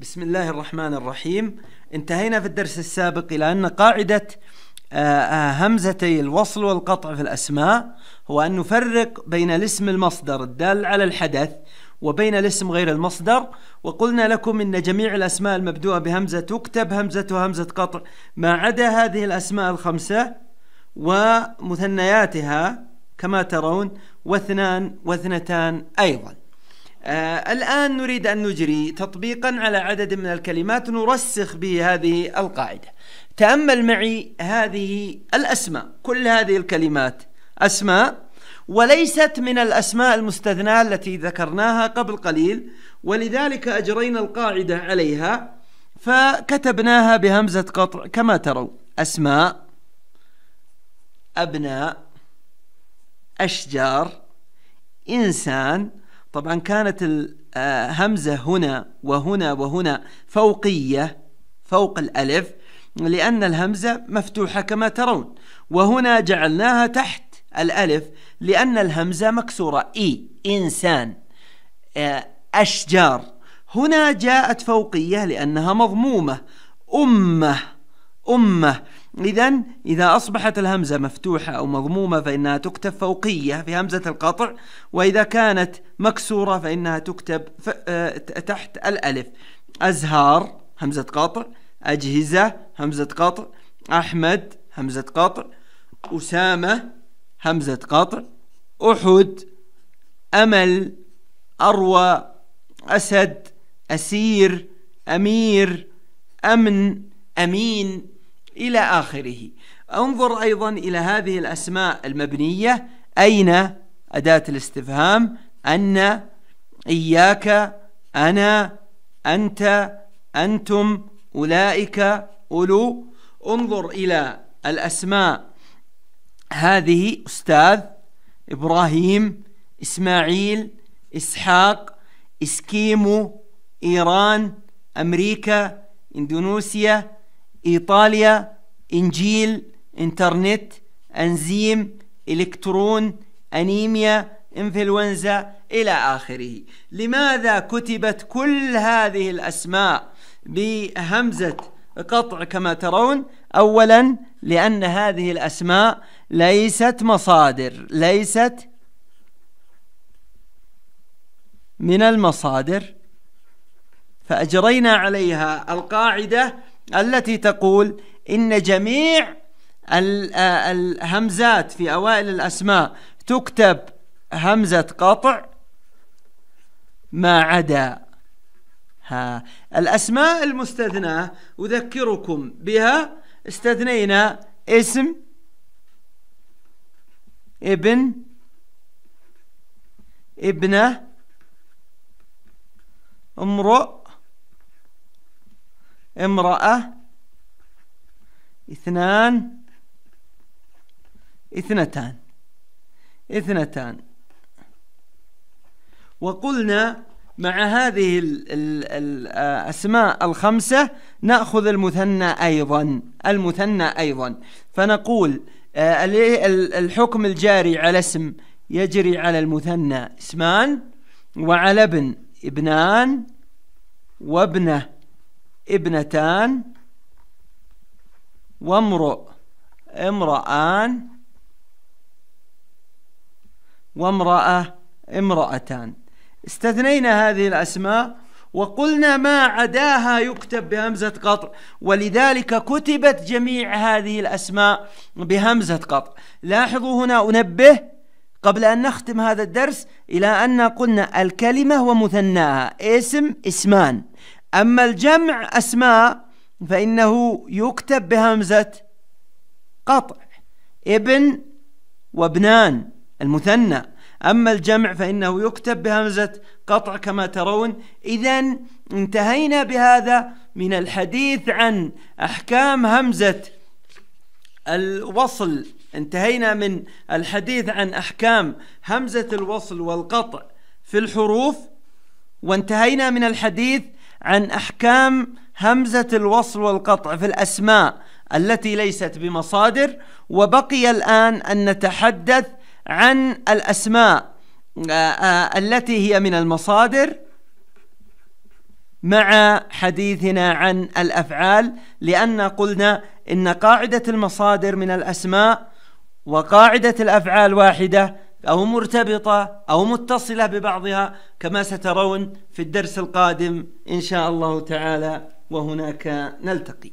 بسم الله الرحمن الرحيم انتهينا في الدرس السابق إلى أن قاعدة آه، آه، همزتي الوصل والقطع في الأسماء هو أن نفرق بين الاسم المصدر الدال على الحدث وبين الاسم غير المصدر وقلنا لكم إن جميع الأسماء المبدوءة بهمزة تكتب همزة وهمزة قطع ما عدا هذه الأسماء الخمسة ومثنياتها كما ترون واثنان واثنتان أيضاً آه الآن نريد أن نجري تطبيقا على عدد من الكلمات نرسخ به هذه القاعدة تأمل معي هذه الأسماء كل هذه الكلمات أسماء وليست من الأسماء المستثناة التي ذكرناها قبل قليل ولذلك أجرينا القاعدة عليها فكتبناها بهمزة قطع كما تروا أسماء أبناء أشجار إنسان طبعا كانت الهمزة آه، هنا وهنا وهنا فوقية فوق الألف لأن الهمزة مفتوحة كما ترون وهنا جعلناها تحت الألف لأن الهمزة مكسورة إي إنسان آه، أشجار هنا جاءت فوقية لأنها مضمومة أمة أمة إذا إذا أصبحت الهمزة مفتوحة أو مضمومة فإنها تكتب فوقية في همزة القطع وإذا كانت مكسورة فإنها تكتب آه، تحت الألف أزهار همزة قطع أجهزة همزة قطع أحمد همزة قطع أسامة همزة قطع أحد أمل أروى أسد أسير أمير أمن أمين إلى آخره انظر أيضا إلى هذه الأسماء المبنية أين أداة الاستفهام أن إياك أنا أنت أنتم أولئك أولو انظر إلى الأسماء هذه أستاذ إبراهيم إسماعيل إسحاق إسكيمو إيران أمريكا إندونوسيا إيطاليا إنجيل إنترنت أنزيم إلكترون أنيميا إنفلونزا إلى آخره لماذا كتبت كل هذه الأسماء بهمزة قطع كما ترون أولا لأن هذه الأسماء ليست مصادر ليست من المصادر فأجرينا عليها القاعدة التي تقول إن جميع الهمزات في أوائل الأسماء تكتب همزة قطع ما عدا ها الأسماء المستثناة أذكركم بها استثنينا اسم ابن ابنه امرؤ امرأة اثنان اثنتان اثنتان وقلنا مع هذه الأسماء آه، الخمسة نأخذ المثنى أيضا المثنى أيضا فنقول آه، الحكم الجاري على اسم يجري على المثنى اسمان وعلى ابن ابنان وابنه ابنتان وامرؤ امرأان وامرأة امرأتان استثنينا هذه الأسماء وقلنا ما عداها يكتب بهمزة قطع ولذلك كتبت جميع هذه الأسماء بهمزة قطع لاحظوا هنا أنبه قبل أن نختم هذا الدرس إلى أن قلنا الكلمة ومثناها اسم اسمان أما الجمع أسماء فإنه يكتب بهمزة قطع ابن وابنان المثنى أما الجمع فإنه يكتب بهمزة قطع كما ترون إذا انتهينا بهذا من الحديث عن أحكام همزة الوصل انتهينا من الحديث عن أحكام همزة الوصل والقطع في الحروف وانتهينا من الحديث عن أحكام همزة الوصل والقطع في الأسماء التي ليست بمصادر وبقي الآن أن نتحدث عن الأسماء آه، آه، التي هي من المصادر مع حديثنا عن الأفعال لأن قلنا إن قاعدة المصادر من الأسماء وقاعدة الأفعال واحدة أو مرتبطة أو متصلة ببعضها كما سترون في الدرس القادم إن شاء الله تعالى وهناك نلتقي